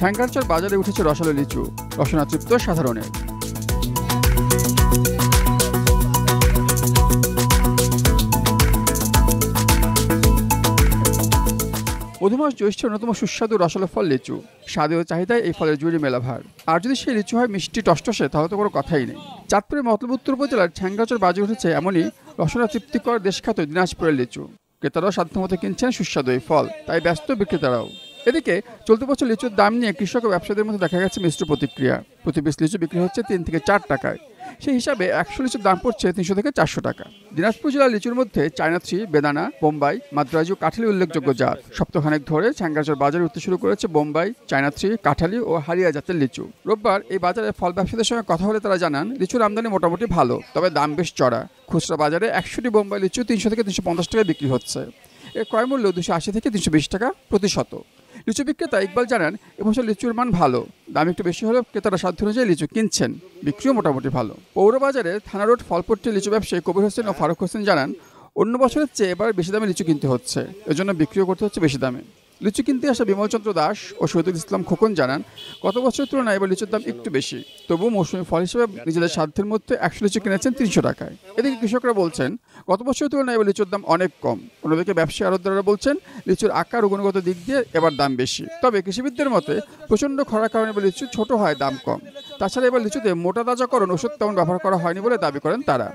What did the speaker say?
ঠ্যাঙ্গারচর বাজারে উঠেছে রসালো লিচু রসনা তৃপ্ত সাধারণের মধুমাস জ্যৈষ্ঠ অন্যতম সুস্বাদু রসালো ফল লিচু স্বাদে ও চাহিদায় এই ফলের জুড়ি মেলাভার আর যদি সেই লিচু হয় মিষ্টি টসটসে তাহলে তো কোনো কথাই নেই চাঁদপুরের মতলব উত্তর উপজেলার ঠ্যাংরাচর বাজে উঠেছে এমনই রসনা তৃপ্তিকর দেশখ্যাত দিনাজপুরের লিচু ক্রেতারাও সাধ্যমতো কিনছেন সুস্বাদু এই ফল তাই ব্যস্ত বিক্রেতারাও এদিকে চলতি বছর লিচুর দাম নিয়ে কৃষক ও ব্যবসায়ীদের মধ্যে দেখা গেছে মিশ্র প্রতিক্রিয়া প্রতি পিস লিচু বিক্রি হচ্ছে তিন থেকে চার টাকায় সেই হিসাবে একশো লিচুর দাম পড়ছে তিনশো থেকে চারশো টাকা দিনাজপুর জেলার লিচুর মধ্যে চায়না বেদানা বোম্বাই মাদ্রাজ ও কাঠালি উল্লেখযোগ্য জাত সপ্তাহখানেক ধরে ছ্যাঙ্গারচর বাজারে উঠতে শুরু করেছে বোম্বাই চায়না কাঠালি ও হারিয়া জাতের লিচু রোববার এই বাজারে ফল ব্যবসায়ীদের সঙ্গে কথা বলে তারা জানান লিচুর আমদানি মোটামুটি ভালো তবে দাম বেশ চড়া খুচরা বাজারে একশোটি বোম্বাই লিচু তিনশো থেকে তিনশো পঞ্চাশ টাকায় বিক্রি হচ্ছে এর ক্রয় মূল্য দুশো আশি থেকে তিনশো বিশ টাকা প্রতি শত লিচু বিক্রেতা ইকবাল জানান এবছর লিচুর মান ভালো দাম একটু বেশি হলেও ক্রেতারা সাধ্য অনুযায়ী লিচু কিনছেন বিক্রিও মোটামুটি ভালো পৌরবাজারে থানা রোড ফলপট্টি লিচু ব্যবসায়ী কবির হোসেন ও ফারুক হোসেন জানান অন্য বছরের চেয়ে এবার বেশি দামে লিচু কিনতে হচ্ছে এজন্য বিক্রিও করতে হচ্ছে বেশি দামে লিচু কিনতে আসা বিমলচন্দ্র দাস ও শহীদুল ইসলাম খোকন জানান গত বছরের তুলনায় এবার লিচুর দাম একটু বেশি তবু মৌসুমি ফল হিসেবে নিজেদের সাধ্যের মধ্যে একশো লিচু কিনেছেন তিনশো টাকায় এদিকে কৃষকরা বলছেন গত বছরের তুলনায় এবার লিচুর দাম অনেক কম অন্যদিকে ব্যবসায়ী আরোদ্দারা বলছেন লিচুর আকার ও গুণগত দিক দিয়ে এবার দাম বেশি তবে কৃষিবিদদের মতে প্রচণ্ড খরার কারণে এবার লিচু ছোট হয় দাম কম তাছাড়া এবার লিচুতে মোটা তাজাকরণ ওষুধ তেমন ব্যবহার করা হয়নি বলে দাবি করেন তারা